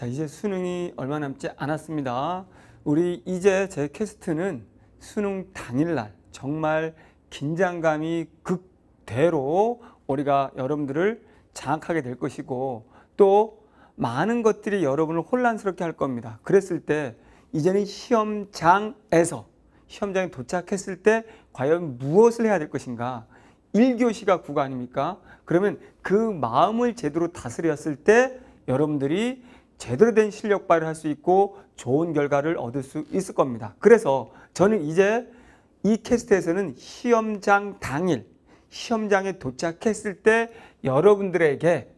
자 이제 수능이 얼마 남지 않았습니다. 우리 이제 제 캐스트는 수능 당일날 정말 긴장감이 극대로 우리가 여러분들을 장악하게 될 것이고 또 많은 것들이 여러분을 혼란스럽게 할 겁니다. 그랬을 때 이제는 시험장에서 시험장에 도착했을 때 과연 무엇을 해야 될 것인가 1교시가 구가 아닙니까? 그러면 그 마음을 제대로 다스렸을 때 여러분들이 제대로 된 실력 발휘할수 있고 좋은 결과를 얻을 수 있을 겁니다. 그래서 저는 이제 이 캐스트에서는 시험장 당일, 시험장에 도착했을 때 여러분들에게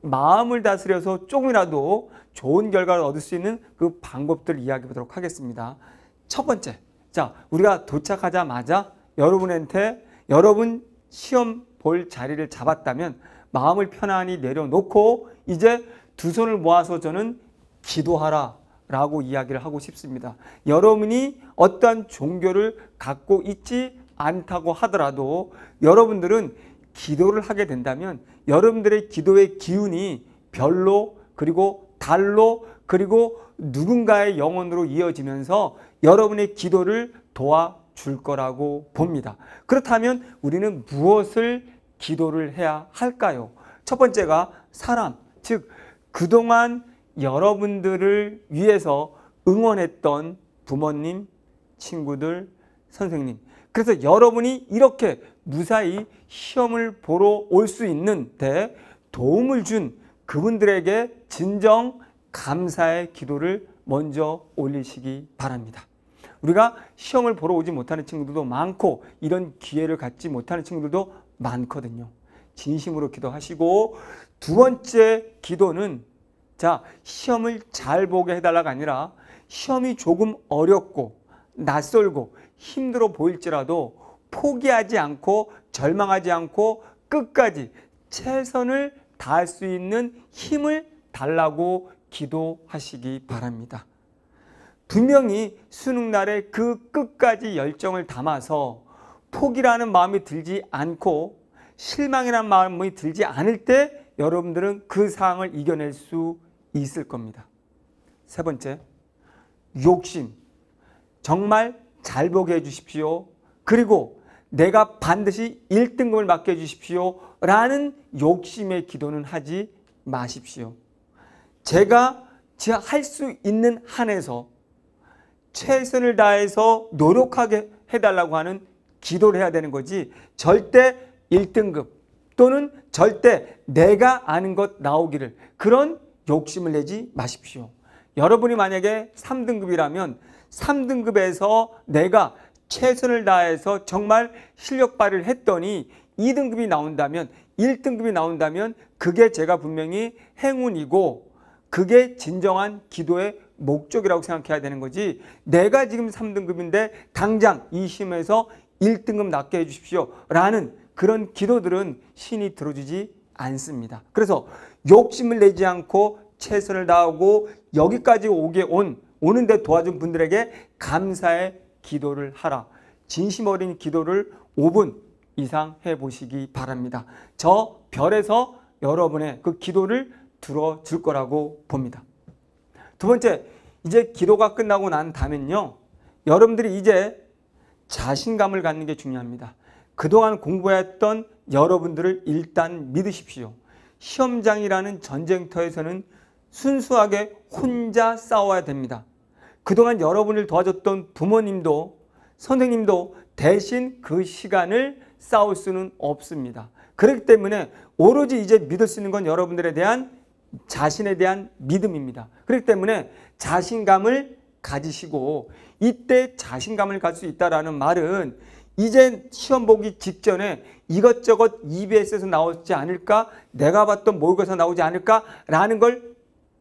마음을 다스려서 조금이라도 좋은 결과를 얻을 수 있는 그방법들 이야기해 보도록 하겠습니다. 첫 번째, 자 우리가 도착하자마자 여러분한테 여러분 시험 볼 자리를 잡았다면 마음을 편안히 내려놓고 이제 두 손을 모아서 저는 기도하라 라고 이야기를 하고 싶습니다. 여러분이 어떠한 종교를 갖고 있지 않다고 하더라도 여러분들은 기도를 하게 된다면 여러분들의 기도의 기운이 별로 그리고 달로 그리고 누군가의 영혼으로 이어지면서 여러분의 기도를 도와줄 거라고 봅니다. 그렇다면 우리는 무엇을 기도를 해야 할까요? 첫 번째가 사람, 즉 그동안 여러분들을 위해서 응원했던 부모님, 친구들, 선생님. 그래서 여러분이 이렇게 무사히 시험을 보러 올 수 있는데 도움을 준 그분들에게 진정 감사의 기도를 먼저 올리시기 바랍니다. 우리가 시험을 보러 오지 못하는 친구들도 많고 이런 기회를 갖지 못하는 친구들도 많거든요. 진심으로 기도하시고 두 번째 기도는 자, 시험을 잘 보게 해달라가 아니라 시험이 조금 어렵고 낯설고 힘들어 보일지라도 포기하지 않고 절망하지 않고 끝까지 최선을 다할 수 있는 힘을 달라고 기도하시기 바랍니다. 분명히 수능날에 그 끝까지 열정을 담아서 포기라는 마음이 들지 않고 실망이란 마음이 들지 않을 때 여러분들은 그 상황을 이겨낼 수 있을 겁니다. 세 번째, 욕심. 정말 잘 보게 해주십시오. 그리고 내가 반드시 1등급을 맡겨주십시오. 라는 욕심의 기도는 하지 마십시오. 제가 할 수 있는 한에서 최선을 다해서 노력하게 해달라고 하는 기도를 해야 되는 거지 절대 1등급 또는 절대 내가 아는 것 나오기를 그런 욕심을 내지 마십시오. 여러분이 만약에 3등급이라면 3등급에서 내가 최선을 다해서 정말 실력 발을 했더니 2등급이 나온다면 1등급이 나온다면 그게 제가 분명히 행운이고 그게 진정한 기도의 목적이라고 생각해야 되는 거지 내가 지금 3등급인데 당장 이심에서 1등급 낮게 해주십시오 라는 그런 기도들은 신이 들어주지 않습니다. 그래서 욕심을 내지 않고 최선을 다하고 여기까지 오게 온 오는데 도와준 분들에게 감사의 기도를 하라. 진심 어린 기도를 5분 이상 해 보시기 바랍니다. 저 별에서 여러분의 그 기도를 들어줄 거라고 봅니다. 두 번째, 이제 기도가 끝나고 난 다음엔요. 여러분들이 이제 자신감을 갖는 게 중요합니다. 그동안 공부했던 여러분들을 일단 믿으십시오. 시험장이라는 전쟁터에서는 순수하게 혼자 싸워야 됩니다. 그동안 여러분을 도와줬던 부모님도 선생님도 대신 그 시간을 싸울 수는 없습니다. 그렇기 때문에 오로지 이제 믿을 수 있는 건 여러분들에 대한 자신에 대한 믿음입니다. 그렇기 때문에 자신감을 가지시고 이때 자신감을 가질 수있다라 말은 이젠 시험 보기 직전에 이것저것 EBS에서 나오지 않을까? 내가 봤던 모의고사 나오지 않을까? 라는 걸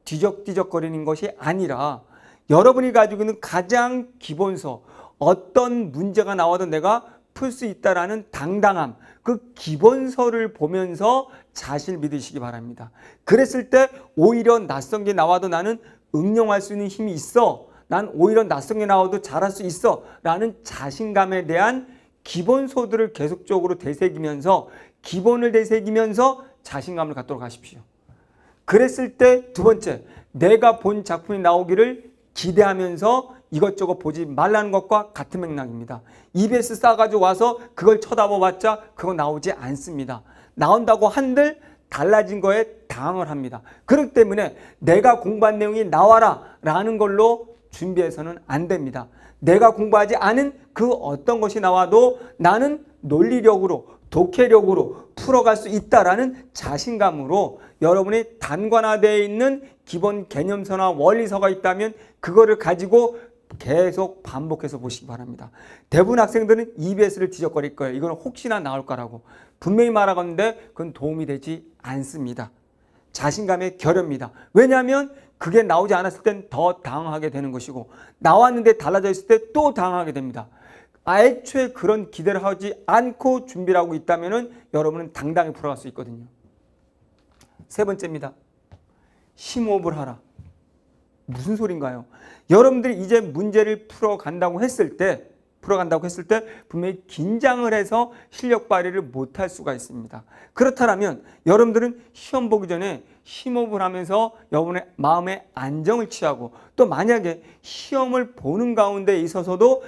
뒤적뒤적거리는 것이 아니라 여러분이 가지고 있는 가장 기본서 어떤 문제가 나와도 내가 풀 수 있다라는 당당함 그 기본서를 보면서 자신을 믿으시기 바랍니다. 그랬을 때 오히려 낯선 게 나와도 나는 응용할 수 있는 힘이 있어. 난 오히려 낯선 게 나와도 잘할 수 있어. 라는 자신감에 대한 기본소들을 계속적으로 되새기면서 기본을 되새기면서 자신감을 갖도록 하십시오. 그랬을 때 두 번째, 내가 본 작품이 나오기를 기대하면서 이것저것 보지 말라는 것과 같은 맥락입니다. EBS 싸가지고 와서 그걸 쳐다봐봤자 그거 나오지 않습니다. 나온다고 한들 달라진 거에 당황을 합니다. 그렇기 때문에 내가 공부한 내용이 나와라 라는 걸로 준비해서는 안 됩니다. 내가 공부하지 않은 그 어떤 것이 나와도 나는 논리력으로 독해력으로 풀어갈 수 있다라는 자신감으로 여러분이 단관화되어 있는 기본 개념서나 원리서가 있다면 그거를 가지고 계속 반복해서 보시기 바랍니다. 대부분 학생들은 EBS를 뒤적거릴 거예요. 이건 혹시나 나올 거라고. 분명히 말하건데 그건 도움이 되지 않습니다. 자신감의 결여입니다. 왜냐하면 그게 나오지 않았을 땐 더 당황하게 되는 것이고 나왔는데 달라져 있을 때 또 당황하게 됩니다. 애초에 그런 기대를 하지 않고 준비를 하고 있다면 여러분은 당당히 불어갈 수 있거든요. 세 번째입니다. 심호흡을 하라. 무슨 소린가요? 여러분들이 이제 문제를 풀어간다고 했을 때 풀어간다고 했을 때 분명히 긴장을 해서 실력 발휘를 못 할 수가 있습니다. 그렇다면 여러분들은 시험 보기 전에 심호흡을 하면서 여러분의 마음의 안정을 취하고 또 만약에 시험을 보는 가운데 있어서도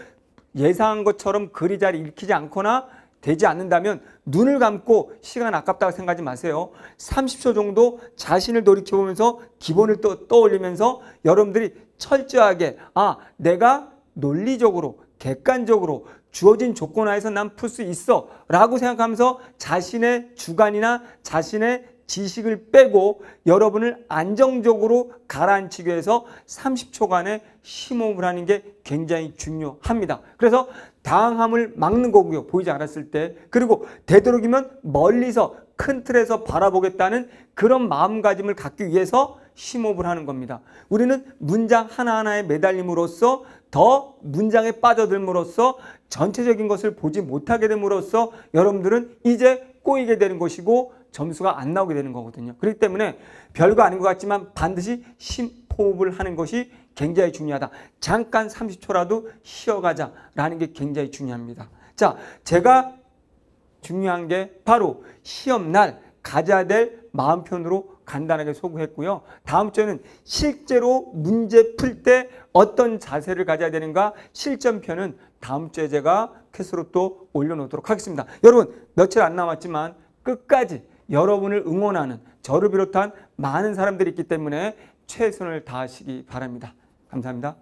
예상한 것처럼 글이 잘 읽히지 않거나 되지 않는다면 눈을 감고 시간 아깝다고 생각하지 마세요. 30초 정도 자신을 돌이켜보면서 기본을 또 떠올리면서 여러분들이 철저하게 아 내가 논리적으로 객관적으로 주어진 조건 하에서 난 풀 수 있어 라고 생각하면서 자신의 주관이나 자신의 지식을 빼고 여러분을 안정적으로 가라앉히기 위해서 30초간의 심호흡을 하는 게 굉장히 중요합니다. 그래서 당함을 막는 거고요. 보이지 않았을 때. 그리고 되도록이면 멀리서 큰 틀에서 바라보겠다는 그런 마음가짐을 갖기 위해서 심호흡을 하는 겁니다. 우리는 문장 하나하나에 매달림으로써 더 문장에 빠져들므로써 전체적인 것을 보지 못하게 됨으로써 여러분들은 이제 꼬이게 되는 것이고 점수가 안 나오게 되는 거거든요. 그렇기 때문에 별거 아닌 것 같지만 반드시 심호흡을 하는 것이 굉장히 중요하다. 잠깐 30초라도 쉬어가자라는 게 굉장히 중요합니다. 자, 제가 중요한 게 바로 시험날 가져야 될 마음 편으로 간단하게 소개했고요. 다음 주에는 실제로 문제 풀 때 어떤 자세를 가져야 되는가 실전편은 다음 주에 제가 캐스로 또 올려놓도록 하겠습니다. 여러분 며칠 안 남았지만 끝까지 여러분을 응원하는 저를 비롯한 많은 사람들이 있기 때문에 최선을 다하시기 바랍니다. 감사합니다.